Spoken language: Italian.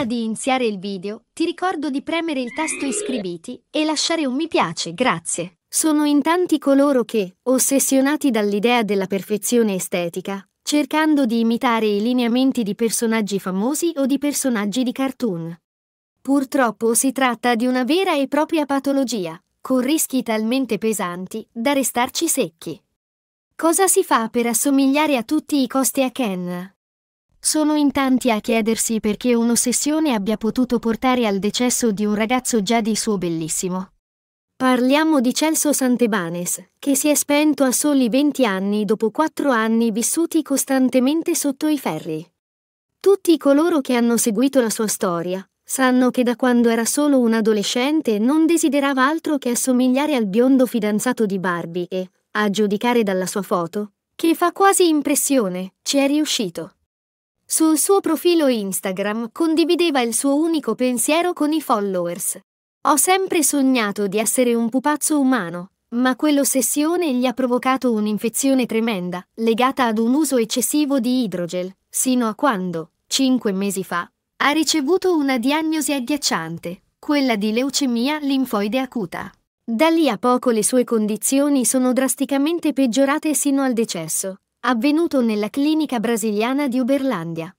Prima di iniziare il video, ti ricordo di premere il tasto iscriviti e lasciare un mi piace, grazie. Sono in tanti coloro che, ossessionati dall'idea della perfezione estetica, cercando di imitare i lineamenti di personaggi famosi o di personaggi di cartoon. Purtroppo si tratta di una vera e propria patologia, con rischi talmente pesanti da restarci secchi. Cosa si fa per assomigliare a tutti i costi a Ken? Sono in tanti a chiedersi perché un'ossessione abbia potuto portare al decesso di un ragazzo già di suo bellissimo. Parliamo di Celso Santebanes, che si è spento a soli 20 anni dopo 4 anni vissuti costantemente sotto i ferri. Tutti coloro che hanno seguito la sua storia sanno che da quando era solo un adolescente non desiderava altro che assomigliare al biondo fidanzato di Barbie e, a giudicare dalla sua foto, che fa quasi impressione, ci è riuscito. Sul suo profilo Instagram condivideva il suo unico pensiero con i followers. Ho sempre sognato di essere un pupazzo umano, ma quell'ossessione gli ha provocato un'infezione tremenda, legata ad un uso eccessivo di idrogel, sino a quando, cinque mesi fa, ha ricevuto una diagnosi agghiacciante, quella di leucemia linfoide acuta. Da lì a poco le sue condizioni sono drasticamente peggiorate sino al decesso, avvenuto nella clinica brasiliana di Uberlandia.